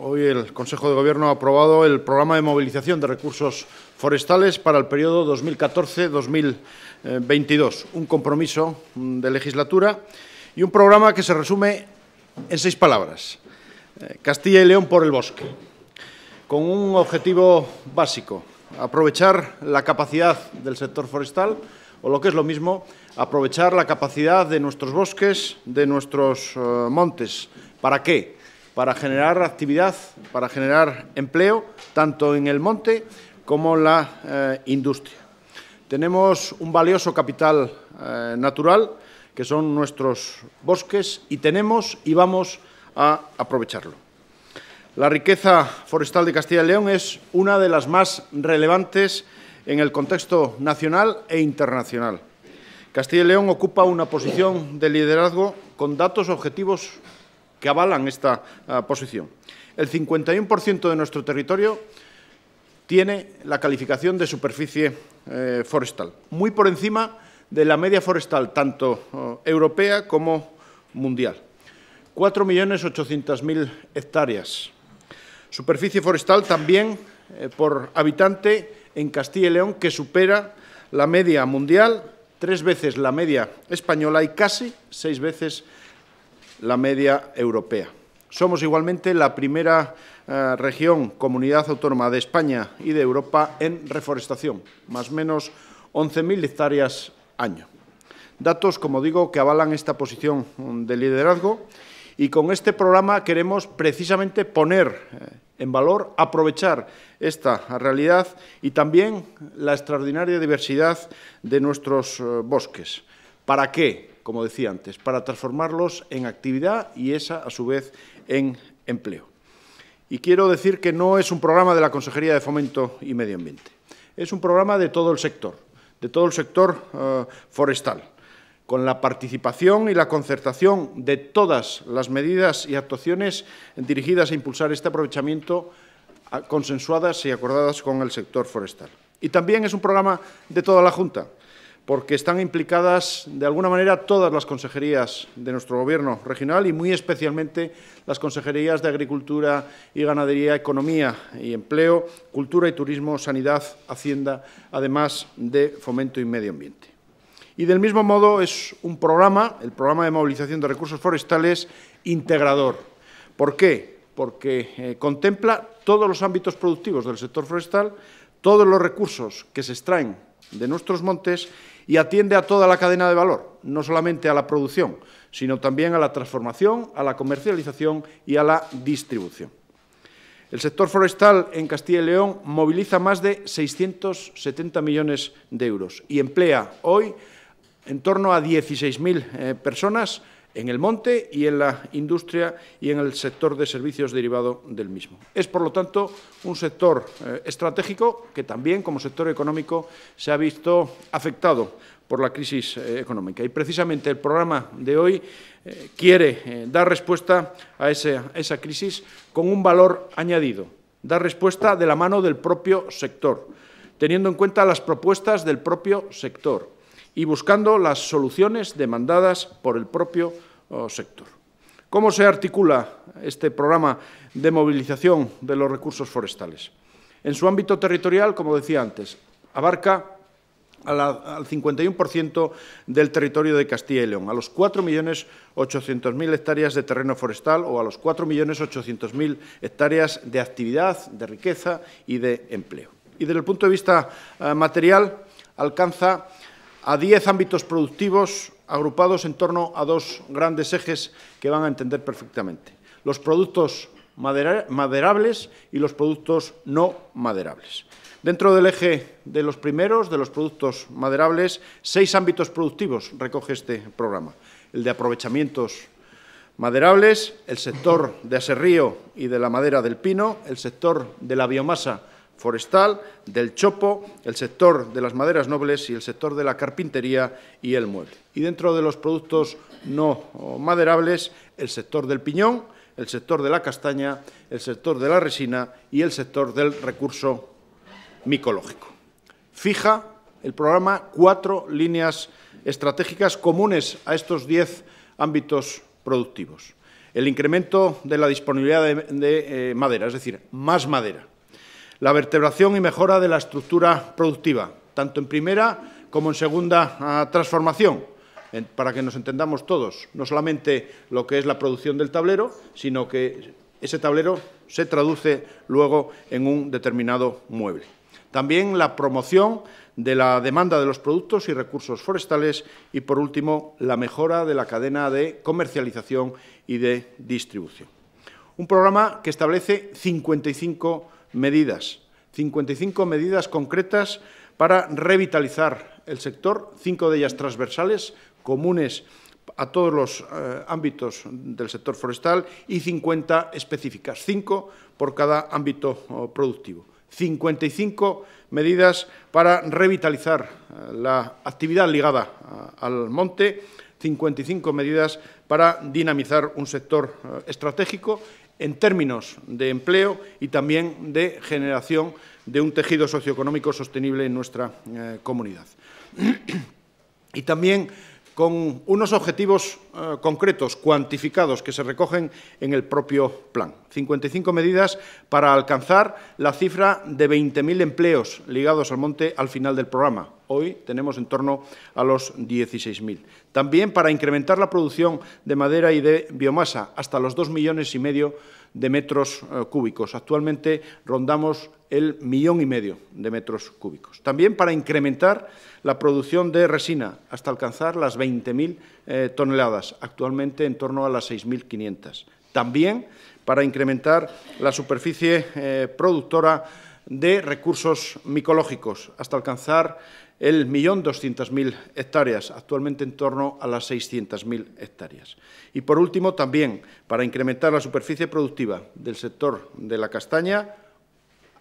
Hoy el Consejo de Gobierno ha aprobado el programa de movilización de recursos forestales para el periodo 2014-2022, un compromiso mm, de legislatura y un programa que se resume en seis palabras. Eh, Castilla y León por el bosque, con un objetivo básico, aprovechar la capacidad del sector forestal o lo que es lo mismo, aprovechar la capacidad de nuestros bosques, de nuestros eh, montes. ¿Para qué? para generar actividad, para generar empleo, tanto en el monte como en la eh, industria. Tenemos un valioso capital eh, natural, que son nuestros bosques, y tenemos y vamos a aprovecharlo. La riqueza forestal de Castilla y León es una de las más relevantes en el contexto nacional e internacional. Castilla y León ocupa una posición de liderazgo con datos objetivos que avalan esta ah, posición. El 51% de nuestro territorio tiene la calificación de superficie eh, forestal, muy por encima de la media forestal, tanto oh, europea como mundial. 4.800.000 hectáreas. Superficie forestal también eh, por habitante en Castilla y León, que supera la media mundial, tres veces la media española y casi seis veces la media europea. Somos igualmente la primera eh, región, comunidad autónoma de España y de Europa en reforestación, más o menos 11.000 hectáreas año. Datos, como digo, que avalan esta posición mm, de liderazgo y con este programa queremos precisamente poner eh, en valor, aprovechar esta realidad y también la extraordinaria diversidad de nuestros eh, bosques. ¿Para qué? como decía antes, para transformarlos en actividad y esa, a su vez, en empleo. Y quiero decir que no es un programa de la Consejería de Fomento y Medio Ambiente, es un programa de todo el sector, de todo el sector eh, forestal, con la participación y la concertación de todas las medidas y actuaciones dirigidas a impulsar este aprovechamiento consensuadas y acordadas con el sector forestal. Y también es un programa de toda la Junta, porque están implicadas de alguna manera todas las consejerías de nuestro Gobierno regional y muy especialmente las consejerías de Agricultura y Ganadería, Economía y Empleo, Cultura y Turismo, Sanidad, Hacienda, además de Fomento y Medio Ambiente. Y del mismo modo es un programa, el programa de movilización de recursos forestales, integrador. ¿Por qué? Porque eh, contempla todos los ámbitos productivos del sector forestal, todos los recursos que se extraen de nuestros montes y atiende a toda la cadena de valor, no solamente a la producción, sino también a la transformación, a la comercialización y a la distribución. El sector forestal en Castilla y León moviliza más de 670 millones de euros y emplea hoy en torno a 16.000 eh, personas, en el monte y en la industria y en el sector de servicios derivado del mismo. Es, por lo tanto, un sector eh, estratégico que también, como sector económico, se ha visto afectado por la crisis eh, económica. Y, precisamente, el programa de hoy eh, quiere dar respuesta a esa crisis con un valor añadido, dar respuesta de la mano del propio sector, teniendo en cuenta las propuestas del propio sector, y buscando las soluciones demandadas por el propio oh, sector. ¿Cómo se articula este programa de movilización de los recursos forestales? En su ámbito territorial, como decía antes, abarca al 51% del territorio de Castilla y León, a los 4.800.000 hectáreas de terreno forestal o a los 4.800.000 hectáreas de actividad, de riqueza y de empleo. Y desde el punto de vista eh, material, alcanza a diez ámbitos productivos agrupados en torno a dos grandes ejes que van a entender perfectamente. Los productos maderables y los productos no maderables. Dentro del eje de los primeros, de los productos maderables, seis ámbitos productivos recoge este programa. El de aprovechamientos maderables, el sector de aserrío y de la madera del pino, el sector de la biomasa forestal, del chopo, el sector de las maderas nobles y el sector de la carpintería y el mueble. Y dentro de los productos no maderables, el sector del piñón, el sector de la castaña, el sector de la resina y el sector del recurso micológico. Fija el programa cuatro líneas estratégicas comunes a estos diez ámbitos productivos. El incremento de la disponibilidad de, eh, madera, es decir, más madera la vertebración y mejora de la estructura productiva, tanto en primera como en segunda ah, transformación, para que nos entendamos todos, no solamente lo que es la producción del tablero, sino que ese tablero se traduce luego en un determinado mueble. También la promoción de la demanda de los productos y recursos forestales y, por último, la mejora de la cadena de comercialización y de distribución. Un programa que establece 55 medidas, 55 medidas concretas para revitalizar el sector, cinco de ellas transversales, comunes a todos los eh, ámbitos del sector forestal y 50 específicas, cinco por cada ámbito productivo. 55 medidas para revitalizar eh, la actividad ligada eh, al monte, 55 medidas para dinamizar un sector estratégico en términos de empleo y también de generación de un tejido socioeconómico sostenible en nuestra eh, comunidad. y también con unos objetivos eh, concretos, cuantificados, que se recogen en el propio plan. 55 medidas para alcanzar la cifra de 20.000 empleos ligados al monte al final del programa, Hoy tenemos en torno a los 16.000. También para incrementar la producción de madera y de biomasa hasta los 2 millones y medio de metros eh, cúbicos. Actualmente rondamos el millón y medio de metros cúbicos. También para incrementar la producción de resina hasta alcanzar las 20.000 eh, toneladas, actualmente en torno a las 6.500. También para incrementar la superficie eh, productora de recursos micológicos hasta alcanzar el 1.200.000 hectáreas, actualmente en torno a las 600.000 hectáreas. Y, por último, también para incrementar la superficie productiva del sector de la castaña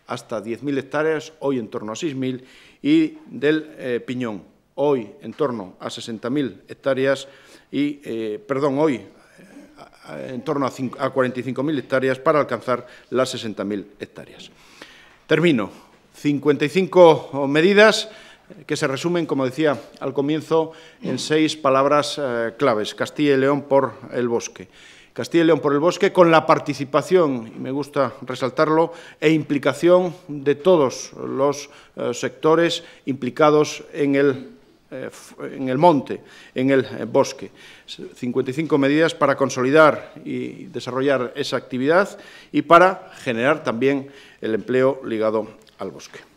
hasta 10.000 hectáreas, hoy en torno a 6.000, y del eh, piñón, hoy en torno a 60.000 hectáreas, y, eh, perdón, hoy eh, en torno a, 45.000 hectáreas para alcanzar las 60.000 hectáreas. Termino. 55 medidas que se resumen, como decía al comienzo, en seis palabras eh, claves. Castilla y León por el bosque. Castilla y León por el Bosque, con la participación, y me gusta resaltarlo, e implicación de todos los eh, sectores implicados en el, eh, en el monte, en el bosque. 55 medidas para consolidar y desarrollar esa actividad y para generar también el empleo ligado al bosque.